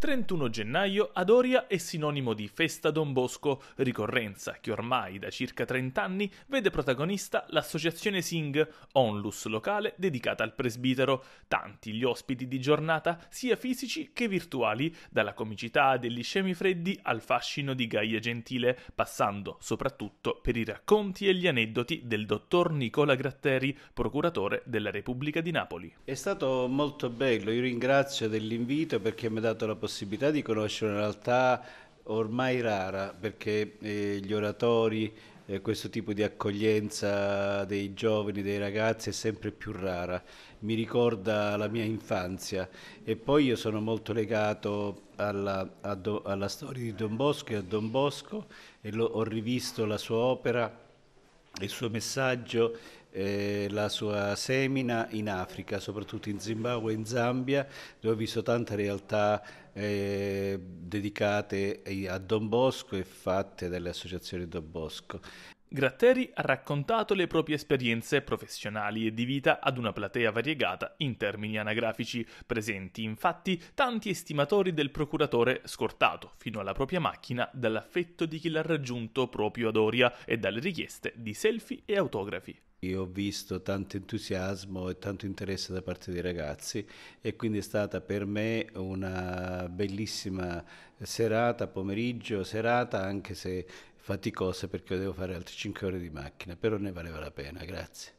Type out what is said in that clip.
31 gennaio ad Oria è sinonimo di festa Don Bosco, ricorrenza che ormai da circa 30 anni vede protagonista l'associazione Sing, onlus locale dedicata al presbitero. Tanti gli ospiti di giornata, sia fisici che virtuali, dalla comicità degli scemi freddi al fascino di Gaia Gentile, passando soprattutto per i racconti e gli aneddoti del dottor Nicola Gratteri, procuratore della Repubblica di Napoli. È stato molto bello, io ringrazio dell'invito perché mi ha dato la possibilità possibilità di conoscere una realtà ormai rara perché eh, gli oratori, eh, questo tipo di accoglienza dei giovani, dei ragazzi è sempre più rara, mi ricorda la mia infanzia e poi io sono molto legato alla, do, alla storia di Don Bosco e a Don Bosco e lo, ho rivisto la sua opera, il suo messaggio eh, la sua semina in Africa, soprattutto in Zimbabwe e in Zambia, dove ho visto tante realtà eh, dedicate a Don Bosco e fatte dalle associazioni Don Bosco. Gratteri ha raccontato le proprie esperienze professionali e di vita ad una platea variegata in termini anagrafici, presenti infatti tanti estimatori del procuratore scortato fino alla propria macchina dall'affetto di chi l'ha raggiunto proprio ad Oria e dalle richieste di selfie e autografi. Io ho visto tanto entusiasmo e tanto interesse da parte dei ragazzi e quindi è stata per me una bellissima serata, pomeriggio, serata, anche se faticose perché devo fare altre 5 ore di macchina, però ne valeva la pena, grazie.